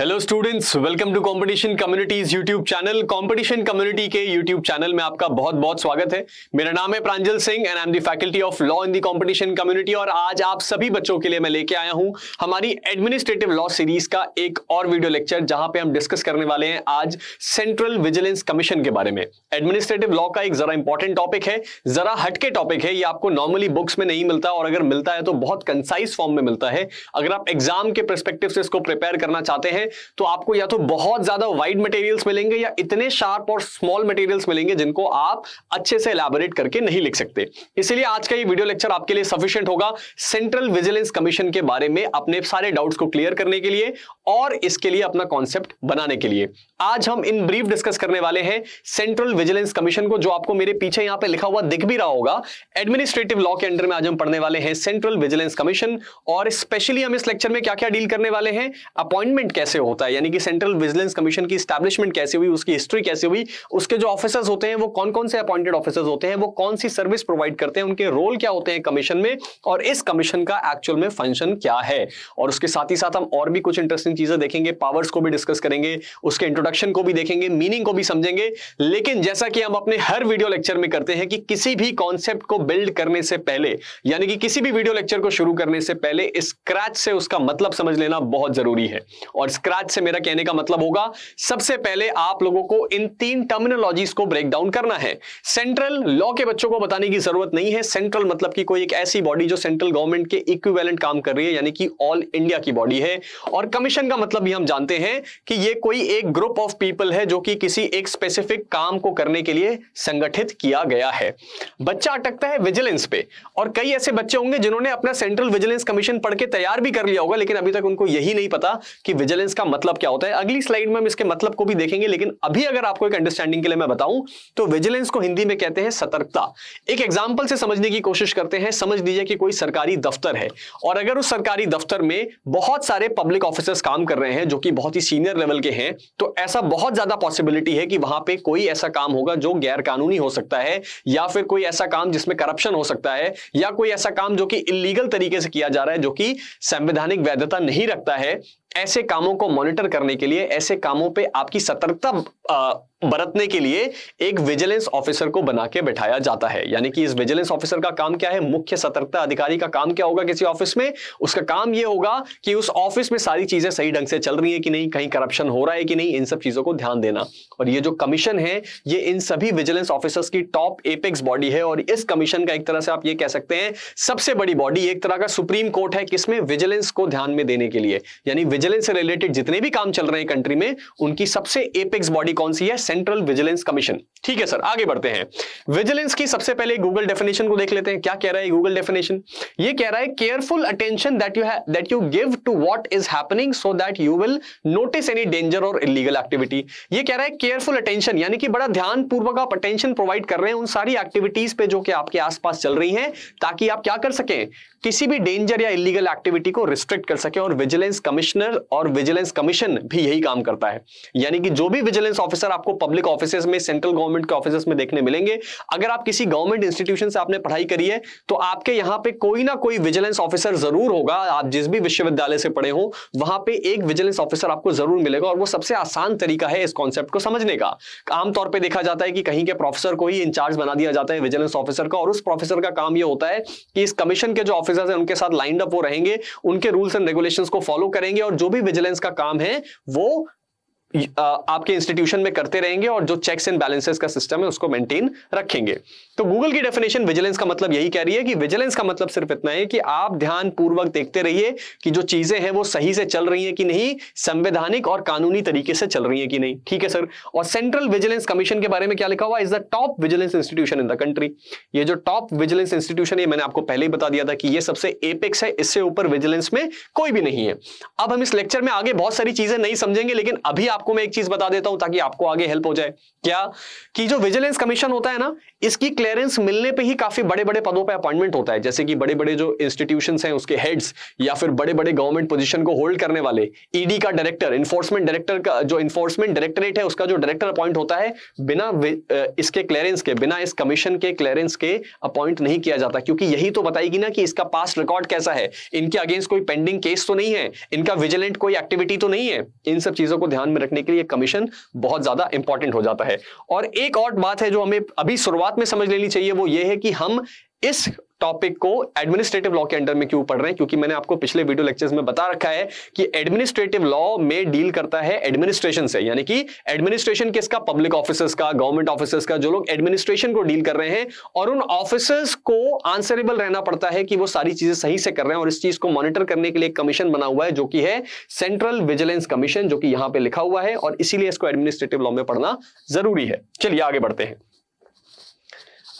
hello students welcome to competition communities YouTube channel competition community के YouTube channel में आपका बहुत बहुत स्वागत है मेरा नाम है Pranjal Singh and I am the faculty of law in the competition community और आज आप सभी बच्चों के लिए मैं लेके आया हूं हमारी एडमिनिस्ट्रेटिव लॉ सीरीज का एक और वीडियो लेक्चर जहां पर हम डिस्कस करने वाले हैं आज सेंट्रल विजिलेंस कमीशन के बारे में एडमिनिस्ट्रेटिव लॉ का एक जरा इंपॉर्टेंट टॉपिक है जरा हटके टॉपिक है ये आपको नॉर्मली बुक्स में नहीं मिलता और अगर मिलता है तो बहुत कंसाइज फॉर्म में मिलता है अगर आप एग्जाम के परस्पेक्टिव से इसको प्रिपेयर करना चाहते हैं तो आपको या तो बहुत ज्यादा वाइड मटेरियल्स मिलेंगे या इतने शार्प और स्मॉल मटेरियल्स मिलेंगे जिनको आप अच्छे से एलैबोरेट करके नहीं लिख सकते इसलिए आज का ये वीडियो लेक्चर आपके लिए सफिशियंट होगा सेंट्रल विजिलेंस कमीशन के बारे में अपने सारे डाउट्स को क्लियर करने के लिए और इसके लिए अपना कॉन्सेप्ट बनाने के लिए आज हम इन ब्रीफ डिस्कस करने वाले हैं सेंट्रल विजिलेंस कमीशन को जो आपको मेरे पीछे यहां पे लिखा हुआ दिख भी रहा होगा एडमिनिस्ट्रेटिव लॉ के अंडर में आज हम पढ़ने वाले हैं सेंट्रल विजिलेंस कमीशन और स्पेशली हम इस लेक्चर में क्या क्या डील करने वाले हैं अपॉइंटमेंट कैसे होता है यानी कि सेंट्रल विजिलेंस कमीशन की स्टैब्लिशमेंट कैसे हुई उसकी हिस्ट्री कैसे हुई उसके जो ऑफिसर्स होते हैं वो कौन कौन से अपॉइंटेड ऑफिसर्स होते हैं वो कौन सी सर्विस प्रोवाइड करते हैं उनके रोल क्या होते हैं कमीशन में और इस कमीशन का एक्चुअल में फंक्शन क्या है और उसके साथ ही साथ हम और भी कुछ इंटरेस्टिंग चीजें देखेंगे पावर्स को भी डिस्कस करेंगे उसके इंट्रोडक्शन को भी देखेंगे मीनिंग को भी समझेंगे लेकिन जैसा कि हम अपने हर वीडियो लेक्चर में करते हैं कि किसी भी कॉन्सेप्ट को बिल्ड करने से पहले यानी कि किसी भी वीडियो लेक्चर को शुरू करने से पहले स्क्रैच से उसका मतलब समझ लेना बहुत जरूरी है और स्क्रैच स्क्रैच से मेरा कहने का मतलब होगा सबसे पहले आप लोगों को इन तीन टर्मिनोलॉजीज को ब्रेक डाउन करना है सेंट्रल लॉ के बच्चों को बताने की जरूरत नहीं है सेंट्रल मतलब की कोई एक ऐसी बॉडी जो सेंट्रल गवर्नमेंट के इक्विवेलेंट काम कर रही है यानी कि ऑल इंडिया की बॉडी है और कमीशन का मतलब भी हम जानते हैं कि ये कोई एक ग्रुप ऑफ पीपल है जो कि किसी एक स्पेसिफिक काम को करने के लिए संगठित किया गया है बच्चा अटकता है विजिलेंस पे और कई ऐसे बच्चे होंगे जिन्होंने अपना सेंट्रल विजिलेंस कमीशन पढ़ के तैयार भी कर लिया होगा लेकिन अभी तक उनको यही नहीं पता कि विजिलेंस डिफरेंस का मतलब क्या होता है अगली स्लाइड में हम इसके मतलब को भी देखेंगे लेकिन अभी अगर आपको एक अंडरस्टैंडिंग के लिए मैं बताऊं तो विजिलेंस को हिंदी में कहते हैं सतर्कता एक एग्जाम्पल से समझने की कोशिश करते हैं समझ लीजिए कि कोई सरकारी दफ्तर है और अगर उस सरकारी दफ्तर में बहुत सारे पब्लिक ऑफिसर्स काम कर रहे हैं जो कि बहुत ही सीनियर लेवल के हैं तो ऐसा बहुत ज्यादा पॉसिबिलिटी है कि वहां पर कोई ऐसा काम होगा जो गैर कानूनी हो सकता है या फिर कोई ऐसा काम जिसमें करप्शन हो सकता है या कोई ऐसा काम जो कि इलीगल तरीके से किया जा रहा है जो कि संवैधानिक वैधता नहीं रखता है ऐसे कामों को मॉनिटर करने के लिए ऐसे कामों पे आपकी सतर्कता बरतने के लिए एक विजिलेंस ऑफिसर को बना के बैठाया जाता है यानी कि इस विजिलेंस ऑफिसर का काम क्या है मुख्य सतर्कता अधिकारी का काम क्या होगा किसी ऑफिस में उसका काम यह होगा कि उस ऑफिस में सारी चीजें सही ढंग से चल रही है कि नहीं कहीं करप्शन हो रहा है कि नहीं इन सब चीजों को ध्यान देना और ये जो कमीशन है ये इन सभी विजिलेंस ऑफिसर्स की टॉप एपेक्स बॉडी है और इस कमीशन का एक तरह से आप ये कह सकते हैं सबसे बड़ी बॉडी एक तरह का सुप्रीम कोर्ट है किसमें विजिलेंस को ध्यान में देने के लिए यानी विजिलेंस से रिलेटेड जितने भी काम चल रहे हैं कंट्री में उनकी सबसे एपेक्स बॉडी कौन सी है सेंट्रल विजिलेंस कमीशन ठीक है सर आगे बढ़ते हैं विजिलेंस की सबसे पहले गूगल डेफिनेशन को देख लेते हैं क्या कह रहा है गूगल डेफिनेशन ये कह रहा है careful attention that you that you give to what is happening so that you will notice any danger और इलीगल एक्टिविटी ये कह रहा है केयरफुल अटेंशन यानी कि बड़ा ध्यान पूर्वक आप अटेंशन प्रोवाइड कर रहे हैं उन सारी एक्टिविटीज पे जो कि आपके आसपास चल रही हैं ताकि आप क्या कर सकें किसी भी डेंजर या इलीगल एक्टिविटी को रिस्ट्रिक्ट कर सके और विजिलेंस कमिश्नर और विजिलेंस कमीशन भी यही काम करता है यानी कि जो भी विजिलेंस ऑफिसर आपको पब्लिक ऑफिस में सेंट्रल गवर्नमेंट के ऑफिस में देखने मिलेंगे अगर आप किसी गवर्नमेंट इंस्टीट्यूशन से आपने पढ़ाई करी है तो आपके यहाँ पे कोई ना कोई विजिलेंस ऑफिसर जरूर होगा आप जिस भी विश्वविद्यालय से पढ़े हो वहां पे एक विजिलेंस ऑफिसर आपको जरूर मिलेगा और वो सबसे आसान तरीका है इस कॉन्सेप्ट को समझने का आमतौर पर देखा जाता है कि कहीं के प्रोफेसर को ही इंचार्ज बना दिया जाता है विजिलेंस ऑफिसर का और उस प्रोफेसर का काम यह होता है कि इस कमीशन के जो ऑफिसर है उनके साथ लाइंड अप वो रहेंगे उनके रूल्स एंड रेगुलेशन को फॉलो करेंगे और जो भी विजिलेंस का काम है वो आपके इंस्टीट्यूशन में करते रहेंगे और जो चेक्स एंड बैलेंसेस का सिस्टम है उसको मेंटेन रखेंगे तो गूगल की डेफिनेशन विजिलेंस का मतलब यही कह रही है कि विजिलेंस का मतलब सिर्फ इतना है कि आप ध्यान पूर्वक देखते रहिए कि जो चीजें हैं वो सही से चल रही हैं कि नहीं संवैधानिक और कानूनी तरीके से चल रही है कि नहीं ठीक है सर और सेंट्रल विजिलेंस कमीशन के बारे में क्या लिखा हुआ is the top vigilance institution in the country ये जो टॉप विजिलेंस इंस्टीट्यूशन है मैंने आपको पहले ही बता दिया था कि यह सबसे एपेक्स है इससे ऊपर विजिलेंस में कोई भी नहीं है अब हम इस लेक्चर में आगे बहुत सारी चीजें नहीं समझेंगे लेकिन अभी आप आपको मैं एक चीज बता देता हूं ताकि आपको आगे हेल्प हो जाए क्या कि जो विजिलेंस कमीशन होता है ना इसकी क्लियरेंस मिलने पे ही काफी बड़े बड़े पदों पे अपॉइंटमेंट होता है जैसे कि बड़े बड़े जो इंस्टीट्यूशन हैं उसके हेड्स या फिर बड़े बड़े गवर्नमेंट पोजीशन को होल्ड करने वाले ईडी का डायरेक्टर इन्फोर्समेंट डायरेक्टर का जो इन्फोर्समेंट डायरेक्टरेट है उसका जो डायरेक्टर अपॉइंट होता है बिना इसके क्लियरेंस के बिना इस कमीशन के क्लियरेंस के अपॉइंट नहीं किया जाता क्योंकि यही तो बताएगी ना कि इसका पास रिकॉर्ड कैसा है इनके अगेंस्ट कोई पेंडिंग केस तो नहीं है इनका विजिलेंट कोई एक्टिविटी तो नहीं है इन सब चीजों को ध्यान में रखने के लिए कमीशन बहुत ज्यादा इंपॉर्टेंट हो जाता है और एक और बात है जो हमें अभी शुरुआत में समझ लेनी चाहिए वो ये है कि हम इस टॉपिक को एडमिनिस्ट्रेटिव लॉ के अंडर में क्यों पढ़ रहे हैं क्योंकि मैंने आपको पिछले वीडियो लेक्चर्स में बता रखा है कि एडमिनिस्ट्रेटिव लॉ में डील करता है एडमिनिस्ट्रेशन से यानी कि एडमिनिस्ट्रेशन किसका पब्लिक ऑफिसर्स का गवर्नमेंट ऑफिसर्स का जो लोग एडमिनिस्ट्रेशन को डील कर रहे हैं और उन ऑफिसर्स को आंसरेबल रहना पड़ता है कि वो सारी चीजें सही से कर रहे हैं और इस चीज को मॉनिटर करने के लिए कमीशन बना हुआ है जो कि है सेंट्रल विजिलेंस कमीशन जो कि यहां पे लिखा हुआ है और इसीलिए इसको एडमिनिस्ट्रेटिव लॉ में पढ़ना जरूरी है चलिए आगे बढ़ते हैं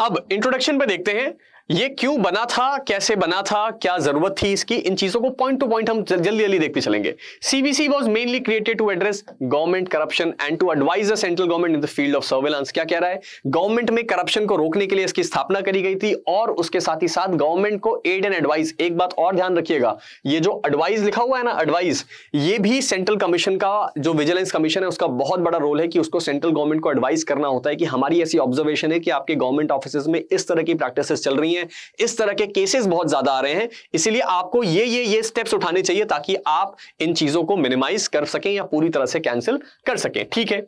अब इंट्रोडक्शन पे देखते हैं ये क्यों बना था कैसे बना था क्या जरूरत थी इसकी इन चीजों को पॉइंट टू पॉइंट हम जल्दी जल्दी देखते चलेंगे सीबीसी was mainly created to address government corruption and to advise the central government in the field of surveillance क्या कह रहा है गवर्नमेंट में करप्शन को रोकने के लिए इसकी स्थापना करी गई थी और उसके साथ ही साथ गवर्नमेंट को एड एंड एडवाइस एक बात और ध्यान रखिएगा ये जो एडवाइस लिखा हुआ है ना एडवाइस ये भी सेंट्रल कमीशन का जो विजिलेंस कमीशन है उसका बहुत बड़ा रोल है कि उसको सेंट्रल गवर्नमेंट को एडवाइस करना होता है कि हमारी ऐसी ऑब्जर्वेशन है कि आपके गवर्नमेंट ऑफिस में इस तरह की प्रैक्टिस चल रही है हैं इस तरह के केसेस बहुत ज्यादा आ रहे हैं इसीलिए आपको ये ये ये स्टेप्स उठाने चाहिए ताकि आप इन चीजों को मिनिमाइज कर सकें या पूरी तरह से कैंसिल कर सकें ठीक है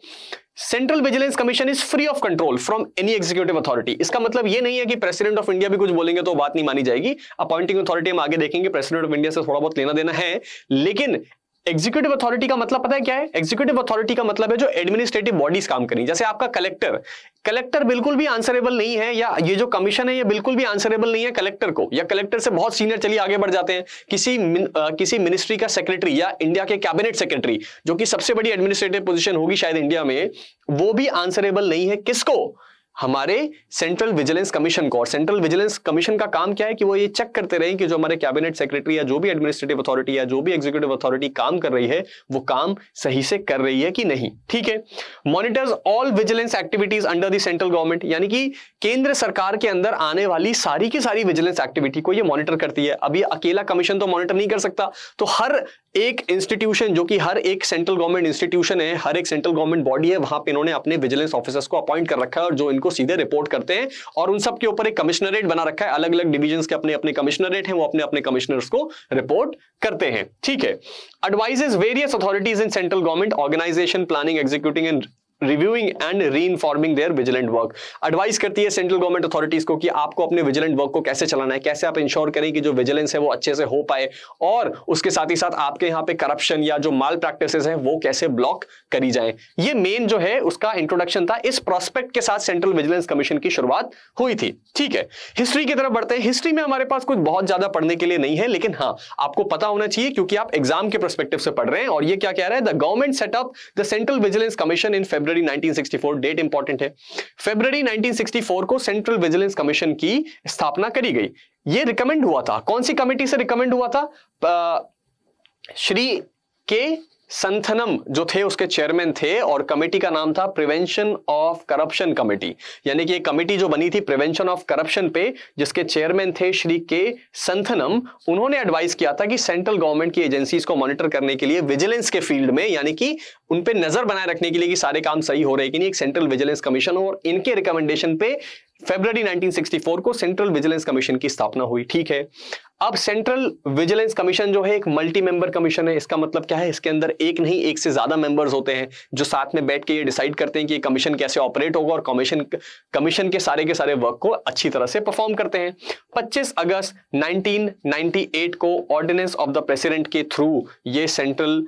central vigilance commission is free of control from any executive authority इसका मतलब ये नहीं है कि प्रेसिडेंट ऑफ इंडिया भी कुछ बोलेंगे तो बात नहीं मानी जाएगी अपॉइंटिंग अथॉरिटी हम आगे देखेंगे प्रेसिडेंट ऑफ इंडिया से थोड़ा बहुत लेना देना है लेकिन एग्जीक्यूटिव अथॉरिटी का मतलब पता है क्या है एग्जीक्यूटिव अथॉरिटी का मतलब है जो एडमिनिस्ट्रेटिव बॉडीज काम करें जैसे आपका कलेक्टर कलेक्टर बिल्कुल भी आंसरेबल नहीं है या ये जो कमीशन है ये बिल्कुल भी आंसरेबल नहीं है कलेक्टर को या कलेक्टर से बहुत सीनियर चलिए आगे बढ़ जाते हैं किसी आ, किसी मिनिस्ट्री का सेक्रेटरी या इंडिया के कैबिनेट सेक्रेटरी जो कि सबसे बड़ी एडमिनिस्ट्रेटिव पोजिशन होगी शायद इंडिया में वो भी आंसरेबल नहीं है किसको हमारे सेंट्रल विजिलेंस कमीशन को और सेंट्रल विजिलेंस कमीशन का काम क्या है कि वो ये चेक करते रहे कि जो हमारे कैबिनेट सेक्रेटरी या जो भी एडमिनिस्ट्रेटिव अथॉरिटी या जो भी एग्जीक्यूटिव अथॉरिटी काम कर रही है वो काम सही से कर रही है कि नहीं ठीक है monitors all vigilance activities under the central government यानी कि केंद्र सरकार के अंदर आने वाली सारी की सारी विजिलेंस एक्टिविटी को यह मॉनिटर करती है अभी अकेला कमीशन तो मॉनिटर नहीं कर सकता तो हर एक इंस्टीट्यूशन जो कि हर एक सेंट्रल गवर्नमेंट इंस्टीट्यूशन है हर एक सेंट्रल गवर्नमेंट बॉडी है वहां पे इन्होंने अपने विजिलेंस ऑफिसर्स को अपॉइंट कर रखा है और जो इनको सीधे रिपोर्ट करते हैं और उन सब के ऊपर एक कमिश्नरेट बना रखा है अलग अलग डिविजन के अपने अपने कमिश्नरेट हैं वो अपने अपने कमिश्नर्स को रिपोर्ट करते हैं ठीक है advises various authorities in central government organisation planning executing and reviewing and reforming their vigilant work advice करती है सेंट्रल गवर्नमेंट अथॉरिटीज को कि आपको अपने विजिलेंट वर्क को कैसे चलाना है कैसे आप इंश्योर करें कि जो विजिलेंस है वो अच्छे से हो पाए और उसके साथ ही साथ आपके यहाँ पे करप्शन या जो माल प्रैक्टिस है वो कैसे ब्लॉक करी जाए ये मेन जो है उसका इंट्रोडक्शन था इस प्रोस्पेक्ट के साथ सेंट्रल विजिलेंस कमीशन की शुरुआत हुई थी ठीक है हिस्ट्री की तरफ बढ़ते हैं हिस्ट्री में हमारे पास कुछ बहुत ज्यादा पढ़ने के लिए नहीं है लेकिन हाँ आपको पता होना चाहिए क्योंकि आप एग्जाम के परस्पेक्टिव से पढ़ रहे हैं और ये क्या कह रहे हैं the government set up the central vigilance commission in feb february 1964 date important है फेब्रवरी 1964 को सेंट्रल विजिलेंस कमीशन की स्थापना करी गई ये रिकमेंड हुआ था कौन सी कमेटी से रिकमेंड हुआ था आ, श्री के संथनम जो थे उसके चेयरमैन थे और कमेटी का नाम था प्रिवेंशन ऑफ करप्शन कमेटी यानी कि कमेटी जो बनी थी प्रिवेंशन ऑफ करप्शन पे जिसके चेयरमैन थे श्री के संथनम उन्होंने एडवाइस किया था कि सेंट्रल गवर्नमेंट की एजेंसीज को मॉनिटर करने के लिए विजिलेंस के फील्ड में यानी कि उन पर नजर बनाए रखने के लिए कि सारे काम सही हो रहे कि नहीं एक सेंट्रल विजिलेंस कमीशन हो और इनके रिकमेंडेशन पे फेब्रवरी 1964 को सेंट्रल विजिलेंस कमीशन की स्थापना हुई ठीक है अब सेंट्रल विजिलेंस कमीशन जो है एक मल्टी मेंबर कमीशन है इसका मतलब क्या है इसके अंदर एक नहीं एक से ज्यादा मेंबर्स होते हैं जो साथ में बैठ के ये डिसाइड करते हैं कि कमीशन कैसे ऑपरेट होगा और कमीशन कमीशन के सारे के सारे वर्क को अच्छी तरह से परफॉर्म करते हैं 25 अगस्त 1998 को ऑर्डिनेंस ऑफ द प्रेसिडेंट के थ्रू ये सेंट्रल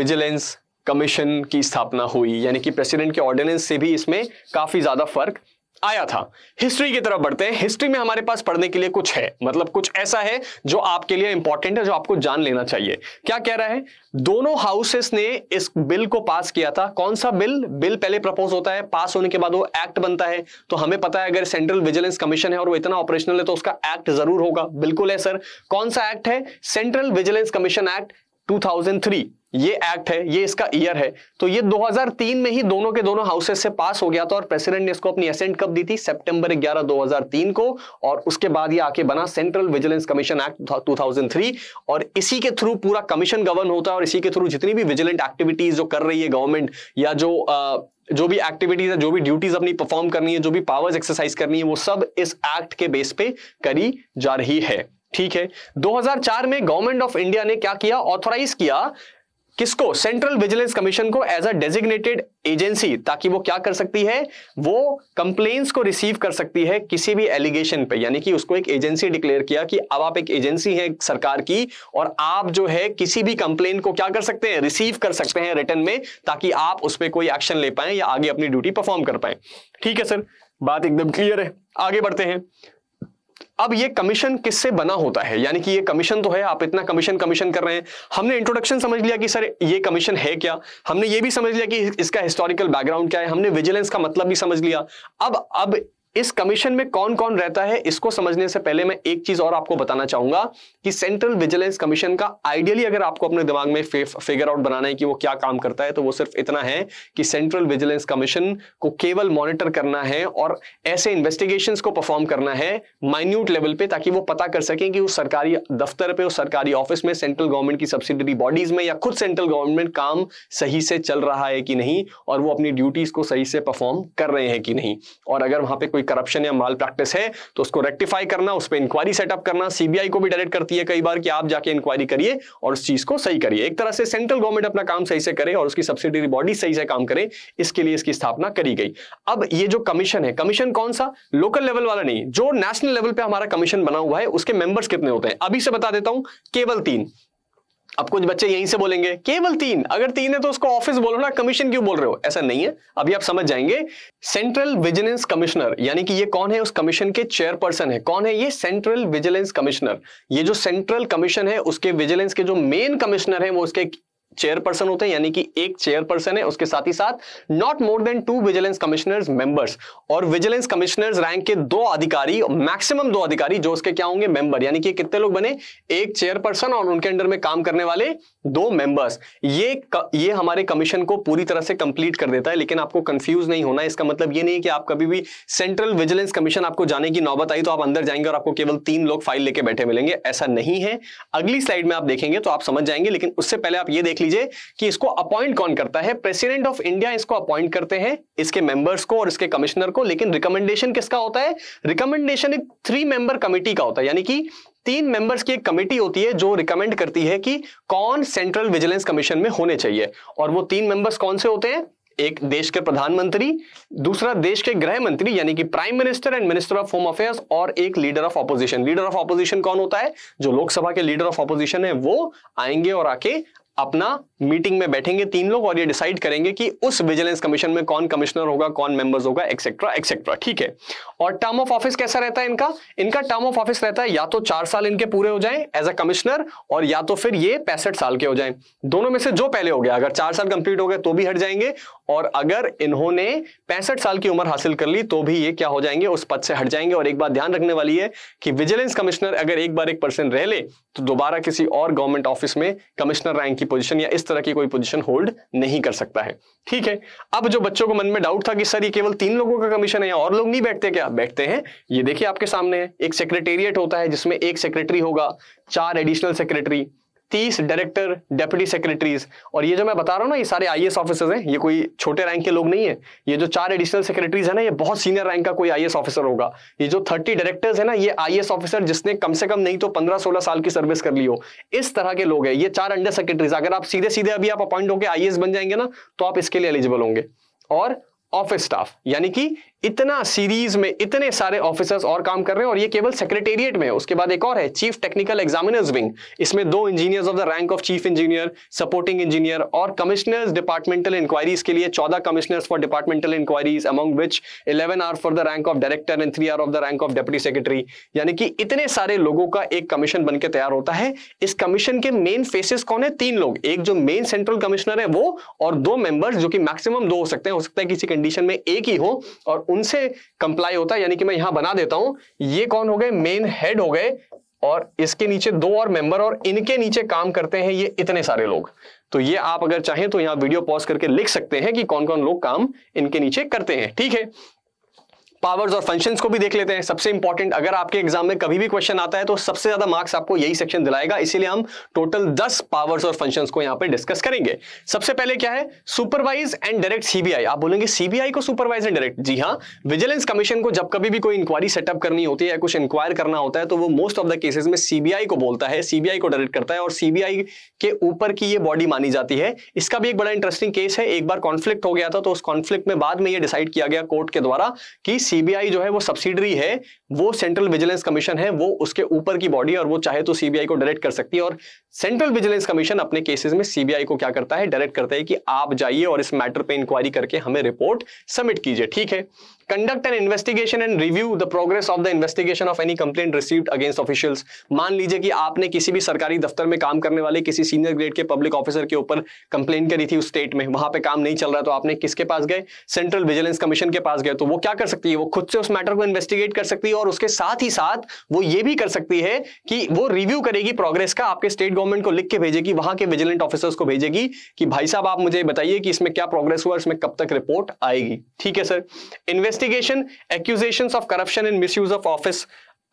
विजिलेंस कमीशन की स्थापना हुई यानी कि प्रेसिडेंट के ऑर्डिनेंस से भी इसमें काफी ज्यादा फर्क आया था हिस्ट्री की तरफ बढ़ते हैं हिस्ट्री में हमारे पास पढ़ने के लिए कुछ है मतलब कुछ ऐसा है जो आपके लिए इंपॉर्टेंट है जो आपको जान लेना चाहिए क्या कह रहा है दोनों हाउसेस ने इस बिल को पास किया था कौन सा बिल बिल पहले प्रपोज होता है पास होने के बाद वो एक्ट बनता है तो हमें पता है अगर सेंट्रल विजिलेंस कमीशन है और वो इतना ऑपरेशनल है तो उसका एक्ट जरूर होगा बिल्कुल है सर कौन सा एक्ट है सेंट्रल विजिलेंस कमीशन एक्ट 2003 ये एक्ट है ये इसका ईयर है तो ये 2003 में ही दोनों के दोनों हाउसेस से पास हो गया था और प्रेसिडेंट ने इसको अपनी असेंट कब दी थी सितंबर 11 2003 को और उसके बाद ये आके बना सेंट्रल विजिलेंस कमीशन एक्ट 2003 और इसी के थ्रू पूरा कमीशन गवर्न होता है और इसी के थ्रू जितनी भी विजिलेंट एक्टिविटीज जो कर रही है गवर्नमेंट या जो आ, जो भी एक्टिविटीज है जो भी ड्यूटीज अपनी परफॉर्म करनी है जो भी पावर्स एक्सरसाइज करनी है वो सब इस एक्ट के बेस पे करी जा रही है ठीक है 2004 में गवर्नमेंट ऑफ इंडिया ने क्या किया ऑथोराइज किया किसको सेंट्रल विजिलेंस कमीशन को एज अ डेजिग्नेटेड एजेंसी ताकि वो क्या कर सकती है वो कंप्लेन्स को रिसीव कर सकती है किसी भी एलिगेशन पे यानी कि उसको एक एजेंसी डिक्लेयर किया कि अब आप एक एजेंसी हैं सरकार की और आप जो है किसी भी कंप्लेन को क्या कर सकते हैं रिसीव कर सकते हैं रिटर्न में ताकि आप उस पर कोई एक्शन ले पाए या आगे अपनी ड्यूटी परफॉर्म कर पाए ठीक है सर बात एकदम क्लियर है आगे बढ़ते हैं अब ये कमीशन किससे बना होता है यानी कि ये कमीशन तो है आप इतना कमीशन कमीशन कर रहे हैं हमने इंट्रोडक्शन समझ लिया कि सर ये कमीशन है क्या हमने ये भी समझ लिया कि इसका हिस्टोरिकल बैकग्राउंड क्या है हमने विजिलेंस का मतलब भी समझ लिया अब अब इस कमीशन में कौन कौन रहता है इसको समझने से पहले मैं एक चीज और आपको बताना चाहूंगा कि सेंट्रल विजिलेंस कमीशन का आइडियली अगर आपको अपने दिमाग में फिगर आउट बनाना है कि वो क्या काम करता है तो वो सिर्फ इतना है कि सेंट्रल विजिलेंस कमीशन को केवल मॉनिटर करना है और ऐसे इन्वेस्टिगेशन को परफॉर्म करना है माइन्यूट लेवल पे ताकि वो पता कर सकें कि उस सरकारी दफ्तर पे उस सरकारी ऑफिस में सेंट्रल गवर्नमेंट की सब्सिडरी बॉडीज में या खुद सेंट्रल गवर्नमेंट काम सही से चल रहा है कि नहीं और वो अपनी ड्यूटीज को सही से परफॉर्म कर रहे हैं कि नहीं और अगर वहां पर कोई कोई करप्शन या माल प्रैक्टिस है तो उसको रेक्टिफाई करना उस पर इंक्वायरी सेटअप करना सीबीआई को भी डायरेक्ट करती है कई बार कि आप जाके इंक्वायरी करिए और उस चीज को सही करिए एक तरह से सेंट्रल गवर्नमेंट अपना काम सही से करे और उसकी सब्सिडरी बॉडी सही से काम करे इसके लिए इसकी स्थापना करी गई अब ये जो कमीशन है कमीशन कौन सा लोकल लेवल वाला नहीं जो नेशनल लेवल पर हमारा कमीशन बना हुआ है उसके मेंबर्स कितने होते हैं अभी से बता देता हूं केवल तीन अब कुछ बच्चे यहीं से बोलेंगे केवल तीन अगर तीन है तो उसको ऑफिस बोलो ना कमीशन क्यों बोल रहे हो ऐसा नहीं है अभी आप समझ जाएंगे सेंट्रल विजिलेंस कमिश्नर यानी कि ये कौन है उस कमीशन के चेयरपर्सन है कौन है ये सेंट्रल विजिलेंस कमिश्नर ये जो सेंट्रल कमीशन है उसके विजिलेंस के जो मेन कमिश्नर है वो उसके चेयरपर्सन होते हैं यानी कि एक चेयरपर्सन है उसके साथ ही साथ not more than two vigilance commissioners members और विजिलेंस कमिश्नर्स रैंक के दो अधिकारी मैक्सिमम दो अधिकारी जो उसके क्या होंगे मेंबर यानी कि कितने लोग बने एक चेयरपर्सन और उनके अंडर में काम करने वाले दो मेंबर्स ये क, ये हमारे कमीशन को पूरी तरह से कंप्लीट कर देता है लेकिन आपको कंफ्यूज नहीं होना इसका मतलब ये नहीं कि आप कभी भी सेंट्रल विजिलेंस कमीशन आपको जाने की नौबत आई तो आप अंदर जाएंगे और आपको केवल तीन लोग फाइल लेके बैठे मिलेंगे ऐसा नहीं है अगली स्लाइड में आप देखेंगे तो आप समझ जाएंगे लेकिन उससे पहले आप ये देख लीजिए कि इसको अपॉइंट कौन करता है प्रेसिडेंट ऑफ इंडिया इसको अपॉइंट करते हैं इसके मेंबर्स को और इसके कमिश्नर को लेकिन रिकमेंडेशन किसका होता है रिकमेंडेशन एक थ्री मेंबर कमेटी का होता है यानी कि तीन मेंबर्स की एक कमेटी होती है जो रिकमेंड करती है कि कौन सेंट्रल विजिलेंस कमीशन में होने चाहिए और वो तीन मेंबर्स कौन से होते हैं एक देश के प्रधानमंत्री दूसरा देश के गृह मंत्री यानी कि prime minister and minister of home affairs और एक leader of opposition leader of opposition कौन होता है जो लोकसभा के लीडर ऑफ ऑपोजिशन है वो आएंगे और आके अपना मीटिंग में बैठेंगे तीन लोग और ये डिसाइड करेंगे कि उस विजिलेंस कमीशन में कौन कमिश्नर होगा कौन मेंबर्स होगा एक्सेट्रा एक्सेट्रा ठीक है और टर्म ऑफ ऑफिस कैसा रहता है इनका इनका टर्म ऑफ ऑफिस रहता है या तो चार साल इनके पूरे हो जाए एज अ कमिश्नर और या तो फिर ये पैंसठ साल के हो जाए दोनों में से जो पहले हो गया अगर चार साल कंप्लीट हो गए तो भी हट जाएंगे और अगर इन्होंने पैंसठ साल की उम्र हासिल कर ली तो भी ये क्या हो जाएंगे उस पद से हट जाएंगे और एक बात ध्यान रखने वाली है कि विजिलेंस कमिश्नर अगर एक बार एक पर्सन रह ले तो दोबारा किसी और गवर्नमेंट ऑफिस में कमिश्नर रैंक की पोजीशन या इस तरह की कोई पोजीशन होल्ड नहीं कर सकता है ठीक है अब जो बच्चों को मन में डाउट था कि सर ये केवल तीन लोगों का कमीशन है या और लोग नहीं बैठते क्या बैठते हैं ये देखिए आपके सामने है एक सेक्रेटेरिएट होता है जिसमें एक सेक्रेटरी होगा चार एडिशनल सेक्रेटरी तीस डायरेक्टर डेप्यूटी सेक्रेटरीज और ये जो मैं बता रहा हूँ ना ये सारे आई ऑफिसर है ये कोई छोटे रैंक के लोग नहीं है ये जो चार एडिशनल सेक्रेटरीज है ना ये बहुत सीनियर रैंक का कोई आई ऑफिसर होगा ये जो थर्टी डायरेक्टर्स है ना ये आई ऑफिसर जिसने कम से कम नहीं तो पंद्रह सोलह साल की सर्विस कर ली हो इस तरह के लोग है ये चार अंडर सेक्रेटरीज अगर आप सीधे सीधे अभी आप अपॉइंट होकर आई बन जाएंगे ना तो आप इसके लिए एलिजिबल होंगे और ऑफिस स्टाफ यानी कि इतना सीरीज में इतने सारे ऑफिसर्स और काम कर रहे हैं और ये केवल सेक्रेटेरिएट में है उसके बाद एक और है चीफ टेक्निकल एग्जामिनर्स विंग इसमें दो engineers of the rank of chief engineer supporting engineer और कमिश्नर्स डिपार्टमेंटल इंक्वायरीज के लिए चौदह commissioners for departmental inquiries among which eleven are for the rank of director and three are of the rank of deputy secretary यानी कि इतने सारे लोगों का एक कमीशन बनकर तैयार होता है इस कमीशन के मेन फेसेस कौन है तीन लोग एक जो मेन सेंट्रल कमिश्नर है वो और दो मेंबर्स जो कि मैक्सिमम दो हो सकते हैं हो सकता है किसी कंडीशन में एक ही हो और उनसे कंप्लाई होता है यानी कि मैं यहां बना देता हूं ये कौन हो गए मेन हेड हो गए और इसके नीचे दो और मेंबर और इनके नीचे काम करते हैं ये इतने सारे लोग तो ये आप अगर चाहें तो यहां वीडियो पॉज करके लिख सकते हैं कि कौन कौन लोग काम इनके नीचे करते हैं ठीक है पावर्स और फंक्शंस को भी देख लेते हैं सबसे इंपॉर्टेंट अगर आपके एग्जाम में कभी भी क्वेश्चन आता है तो सबसे ज्यादा मार्क्स आपको यही सेक्शन दिलाएगा इसीलिए हम टोटल 10 पावर्स और फंक्शंस को यहां पे डिस्कस करेंगे सबसे पहले क्या है सुपरवाइज एंड डायरेक्ट सीबीआई आप बोलेंगे सीबीआई को सुपरवाइज एंड डायरेक्ट जी हाँ विजिलेंस कमीशन को जब कभी भी कोई इंक्वायरी सेटअप करनी होती है कुछ इंक्वायर करना होता है तो वो मोस्ट ऑफ द केसेस में सीबीआई को बोलता है सीबीआई को डायरेक्ट करता है और सीबीआई के ऊपर की ये बॉडी मानी जाती है इसका भी एक बड़ा इंटरेस्टिंग केस है एक बार कॉन्फ्लिक्ट हो गया था तो उस कॉन्फ्लिक्ट में बाद में यह डिसाइड किया गया कोर्ट के द्वारा कि सीबीआई जो है वो सब्सिडरी है वो सेंट्रल विजिलेंस कमीशन है वो उसके ऊपर की बॉडी और वो चाहे तो सीबीआई को डायरेक्ट कर सकती है और सेंट्रल विजिलेंस कमीशन अपने केसेस में सीबीआई को क्या करता है डायरेक्ट करता है कि आप जाइए और इस मैटर पे इंक्वायरी करके हमें रिपोर्ट सबमिट कीजिए ठीक है conduct an investigation and review the progress of the investigation of any complaint received against officials मान लीजिए कि आपने किसी भी सरकारी दफ्तर में काम करने वाले किसी सीनियर ग्रेड के पब्लिक ऑफिसर के ऊपर कंप्लेन करी थी उस स्टेट में वहां पे काम नहीं चल रहा तो आपने किसके पास गए सेंट्रल विजिलेंस कमीशन के पास गए तो वो क्या कर सकती है वो खुद से उस मैटर को इन्वेस्टिगेट कर सकती है और और उसके साथ ही साथ वो ये भी कर सकती है कि वो रिव्यू करेगी प्रोग्रेस का आपके स्टेट गवर्नमेंट को लिख के भेजेगी वहां के विजिलेंट ऑफिसर्स को भेजेगी कि भाई साहब आप मुझे बताइए कि इसमें क्या प्रोग्रेस हुआ इसमें कब तक रिपोर्ट आएगी ठीक है sir investigation accusation of corruption and miss of office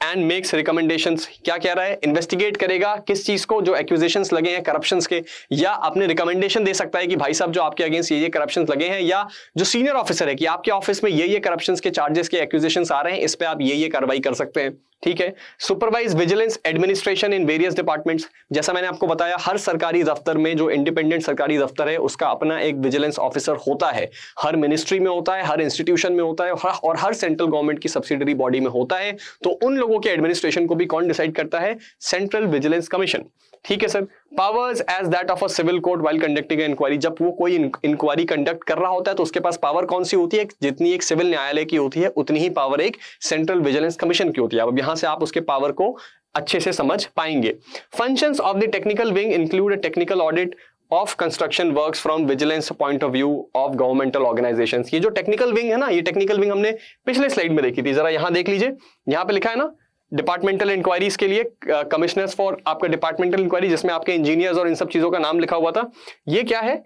and makes recommendation क्या कह रहा है इन्वेस्टिगेट करेगा किस चीज को जो एक्यूजेशन लगे हैं करप्शन के या अपने रिकमेंडेशन दे सकता है कि भाई साहब जो आपके अगेंस्ट ये ये करप्शन लगे हैं या जो सीनियर ऑफिसर है कि आपके ऑफिस में ये ये करप्शन के चार्जेस के एक्यूजेशन आ रहे हैं इस पर आप ये ये कार्रवाई कर सकते हैं ठीक है supervise vigilance administration in various departments जैसा मैंने आपको बताया हर सरकारी दफ्तर में जो इंडिपेंडेंट सरकारी दफ्तर है उसका अपना एक विजिलेंस ऑफिसर होता है हर मिनिस्ट्री में होता है हर इंस्टीट्यूशन में होता है और, और हर सेंट्रल गवर्नमेंट की सब्सिडरी बॉडी में होता है तो उन लोगों के एडमिनिस्ट्रेशन को भी कौन डिसाइड करता है सेंट्रल विजिलेंस कमीशन ठीक है sir powers as that of a civil court while conducting inquiry जब वो कोई इंक्वायरी कंडक्ट कर रहा होता है तो उसके पास पावर कौन सी होती है जितनी एक सिविल न्यायालय की होती है उतनी ही पावर एक सेंट्रल विजिलेंस कमीशन की होती है अब यहां से आप उसके पावर को अच्छे से समझ पाएंगे functions of the technical wing include technical audit of construction work from vigilance point of view of governmental organisation ये जो टेक्निकल विंग है ना ये टेक्निकल विंग हमने पिछले स्लाइड में देखी थी जरा यहां देख लीजिए यहां पे लिखा है ना डिपार्टमेंटल इंक्वायरीज के लिए कमिश्नर्स uh, फॉर आपका डिपार्टमेंटल इंक्वायरी जिसमें आपके इंजीनियर्स और इन सब चीज़ों का नाम लिखा हुआ था ये क्या है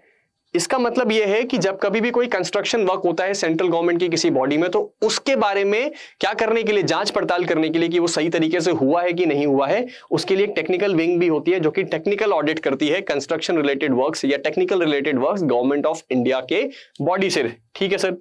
इसका मतलब यह है कि जब कभी भी कोई कंस्ट्रक्शन वर्क होता है सेंट्रल गवर्नमेंट की किसी बॉडी में तो उसके बारे में क्या करने के लिए जांच पड़ताल करने के लिए कि वो सही तरीके से हुआ है कि नहीं हुआ है उसके लिए एक टेक्निकल विंग भी होती है जो कि टेक्निकल ऑडिट करती है कंस्ट्रक्शन रिलेटेड वर्क्स या technical related works government of India के बॉडी से ठीक है sir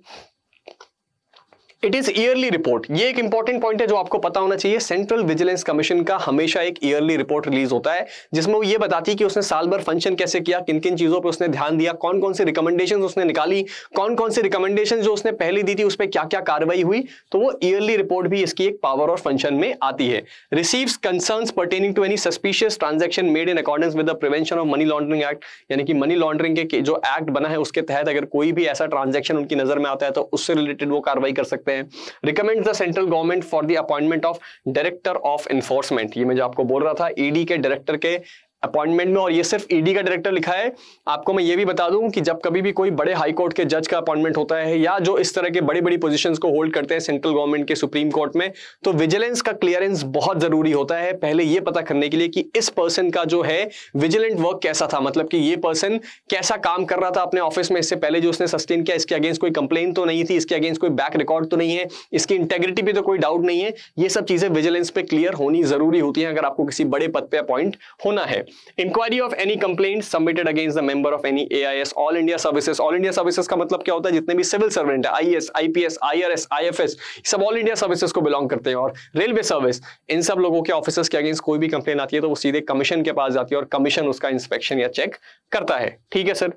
it is yearly report ये एक इंपॉर्टेंट पॉइंट है जो आपको पता होना चाहिए सेंट्रल विजिलेंस कमीशन का हमेशा एक ईयरली रिपोर्ट रिलीज होता है जिसमें वो ये बताती है कि उसने साल भर फंक्शन कैसे किया किन किन चीजों पर उसने ध्यान दिया कौन कौन सी रिकमेंडेशन उसने निकाली कौन कौन सी रिकमेंडेशन जो उसने पहले दी थी उस पर क्या क्या कार्रवाई हुई तो वो ईयरली रिपोर्ट भी इसकी एक पावर और फंक्शन में आती है receive concern pertaining to any suspicious transaction made in accordance with the prevention of money laundering act यानी कि मनी लॉन्ड्रिंग के जो एक्ट बना है उसके तहत अगर कोई भी ऐसा ट्रांजेक्शन उनकी नजर में आता है तो उससे रिलेटेड वो कार्रवाई कर सकते हैं हैं recommend the central government for the appointment of director of enforcement ये मैं जो आपको बोल रहा था ईडी e के डायरेक्टर के अपॉइंटमेंट में और ये सिर्फ ईडी e का डायरेक्टर लिखा है आपको मैं ये भी बता दूं कि जब कभी भी कोई बड़े हाई कोर्ट के जज का अपॉइंटमेंट होता है या जो इस तरह के बड़े बड़ी पोजीशंस को होल्ड करते हैं सेंट्रल गवर्नमेंट के सुप्रीम कोर्ट में तो विजिलेंस का क्लियरेंस बहुत जरूरी होता है पहले यह पता करने के लिए कि इस पर्सन का जो है विजिलेंट वर्क कैसा था मतलब कि ये पर्सन कैसा काम कर रहा था अपने ऑफिस में इससे पहले जो उसने सस्टेन किया इसके अगेंस्ट कोई कंप्लेन तो नहीं थी इसके अगेंस्ट कोई बैक रिकॉर्ड तो नहीं है इसकी इंटेग्रिटी भी तो कोई डाउट नहीं है ये सब चीजें विजिलेंस पे क्लियर होनी जरूरी होती है अगर आपको किसी बड़े पद पर अपॉइंट होना है inquiry of any complaint submitted against the member of any AIS all India services all India services का मतलब क्या होता है जितने भी सिविल सर्वेंट है आईएएस आईपीएस आईआरएस आईएफएस सब ऑल इंडिया सर्विसेज को बिलोंग करते हैं और रेलवे सर्विस इन सब लोगों के ऑफिसर्स के अगेंस्ट कोई भी कंप्लेन आती है तो वो सीधे कमीशन के पास जाती है और कमीशन उसका इंस्पेक्शन या चेक करता है ठीक है सर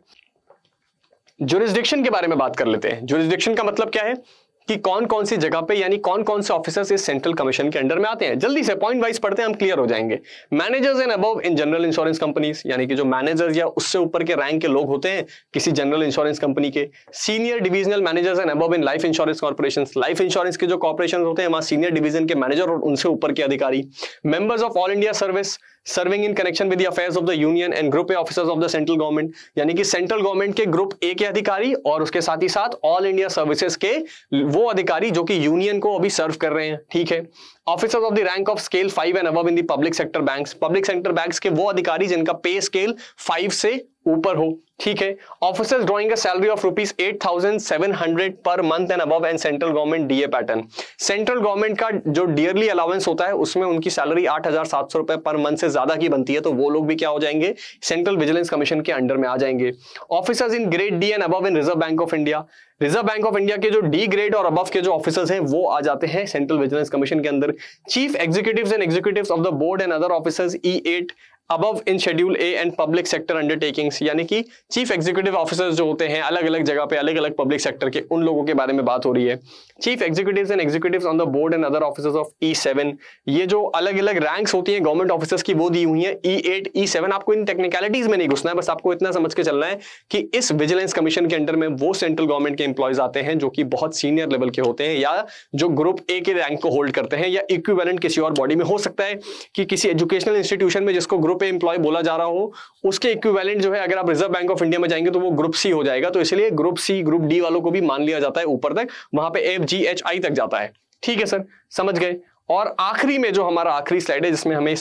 जुरिस्डिक्शन के बारे में बात कर लेते हैं जुरिस्डिक्शन का मतलब क्या है कि कौन कौन सी जगह पे यानी कौन कौन से ऑफिसर्स इस सेंट्रल कमीशन के अंडर में आते हैं जल्दी से पॉइंट वाइज पढ़ते हैं हम क्लियर हो जाएंगे managers and above in general insurance companies यानी कि जो मैनेजर्स या उससे ऊपर के रैंक के लोग होते हैं किसी जनरल इंश्योरेंस कंपनी के senior divisional managers and above in life insurance corporation life insurance के जो कॉर्पोरेशन होते हैं वहां सीनियर डिवीजन के मैनेजर और उनसे ऊपर के अधिकारी members of all India service serving in connection with affairs of the union and group officers of the central government यानी कि सेंट्रल गवर्नमेंट के ग्रुप ए के अधिकारी और उसके साथ ही साथ ऑल इंडिया सर्विसेज के वो अधिकारी जो कि यूनियन को अभी सर्व कर रहे हैं ठीक है officers of the rank of scale five and above in public public sector bank public sector bank के वो अधिकारी जिनका पे स्केल फाइव से ऊपर हो ठीक है officers drawing salary of rupees eight thousand seven hundred per month and above and central government DA pattern central government का जो डियरली अलाउंस होता है उसमें उनकी सैलरी आठ हजार सात सौ रुपए पर मंथ से ज्यादा की बनती है तो वो लोग भी क्या हो जाएंगे सेंट्रल विजिलेंस कमीशन के अंडर में आ जाएंगे officers in grade D and above in reserve bank of India reserve bank of India के जो डी ग्रेड और अब के जो ऑफिसर्स हैं वो आ जाते हैं सेंट्रल विजिलेंस कमीशन के अंदर chief executive and executive of the board and other officers E eight above in schedule A and public sector undertakings यानी कि चीफ एग्जीक्यूटिव ऑफिसर्स जो होते हैं अलग अलग जगह पे अलग अलग पब्लिक सेक्टर के उन लोगों के बारे में बात हो रही है chief executive and executive on the board and other officers of E seven ये जो अलग अलग रैंक्स होती है गवर्नमेंट ऑफिसर्स की वो दी हुई है ई एट ई सेवन आपको इन टेक्निकलिटीज में नहीं घुसना है बस आपको इतना समझ के चलना है कि इस विजिलेंस कमीशन के अंडर में वो सेंट्रल गवर्नमेंट के एम्प्लॉयज आते हैं जो कि बहुत सीनियर लेवल के होते हैं या जो ग्रुप ए के रैंक को होल्ड करते हैं या इक्विवेलेंट किसी और बॉडी में हो सकता है कि किसी एजुकेशनल इंस्टीट्यूशन में जिसको ग्रुप पे इंप्लॉय बोला जा रहा हो उसके इक्विवेलेंट जो है अगर आप रिजर्व बैंक ऑफ इंडिया में जाएंगे तो वो ग्रुप सी हो जाएगा तो इसलिए ग्रुप सी ग्रुप डी वालों को भी मान लिया जाता है ऊपर तक वहां पे एफ जी एच आई तक जाता है ठीक है सर समझ गए और आखिरी में जो हमारा आखिरी स्लाइड है जिसमें हमें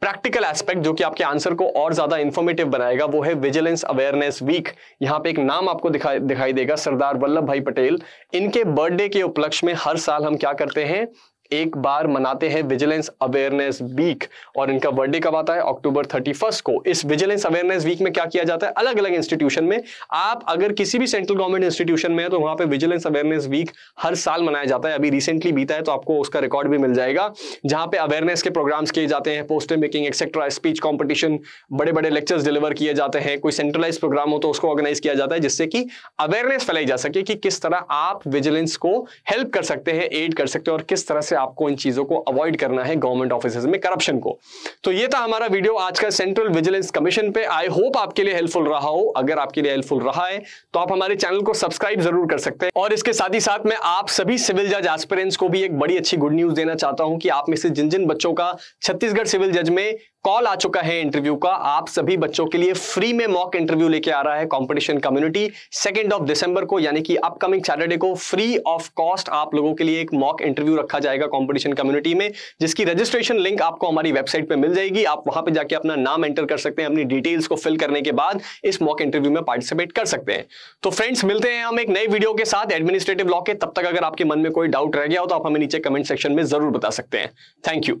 प्रैक्टिकल एस्पेक्ट जो कि आपके आंसर को और ज्यादा इंफॉर्मेटिव बनाएगा वो है विजिलेंस अवेयरनेस वीक यहाँ पे एक नाम आपको दिखाई दिखाई देगा सरदार वल्लभ भाई पटेल इनके बर्थडे के उपलक्ष्य में हर साल हम क्या करते हैं एक बार मनाते हैं विजिलेंस अवेयरनेस वीक और इनका बर्थडे कब आता है अक्टूबर थर्टी को इस विजिलेंस अवेयरनेस वीक में क्या किया जाता है अलग अलग इंस्टीट्यूशन में आप अगर किसी भी सेंट्रल गवर्नमेंट इंस्टीट्यूशन में है तो वहां पे विजिलेंस अवेयरनेस वीक हर साल मनाया जाता है अभी रिसेंटली बीता है तो आपको उसका रिकॉर्ड भी मिल जाएगा जहां पे अवेयरनेस के प्रोग्राम्स किए जाते हैं poster making etcetera speech competition बड़े बड़े लेक्चर्स डिलीवर किए जाते हैं कोई सेंट्रलाइज प्रोग्राम हो तो उसको ऑर्गेनाइज किया जाता है जिससे कि अवेयरनेस फैलाई जा सके कि किस तरह आप विजिलेंस को हेल्प कर सकते हैं एड कर सकते हैं और किस तरह से से आपको इन चीजों को अवॉइड करना है गवर्नमेंट ऑफिस में करप्शन को तो ये था हमारा वीडियो आज का सेंट्रल विजिलेंस कमीशन पे आई होप आपके लिए हेल्पफुल रहा हो अगर आपके लिए हेल्पफुल रहा है तो आप हमारे चैनल को सब्सक्राइब जरूर कर सकते हैं और इसके साथ ही साथ मैं आप सभी सिविल जज एस्पेरेंट्स को भी एक बड़ी अच्छी गुड न्यूज देना चाहता हूं कि आप में से जिन जिन बच्चों का छत्तीसगढ़ सिविल जज में कॉल आ चुका है इंटरव्यू का आप सभी बच्चों के लिए फ्री में मॉक इंटरव्यू लेके आ रहा है कंपटीशन कम्युनिटी सेकेंड ऑफ दिसंबर को यानी कि अपकमिंग सैटरडे को फ्री ऑफ कॉस्ट आप लोगों के लिए एक मॉक इंटरव्यू रखा जाएगा कंपटीशन कम्युनिटी में जिसकी रजिस्ट्रेशन लिंक आपको हमारी वेबसाइट पर मिल जाएगी आप वहां पर जाके अपना नाम एंटर कर सकते हैं अपनी डिटेल्स को फिल करने के बाद इस मॉक इंटरव्यू में पार्टिसिपेट कर सकते हैं तो फ्रेंड्स मिलते हैं हम एक नए वीडियो के साथ एडमिनिस्ट्रेटिव लॉ के तब तक अगर आपके मन में कोई डाउट रह गया हो तो आप हमें नीचे कमेंट सेक्शन में जरूर बता सकते हैं थैंक यू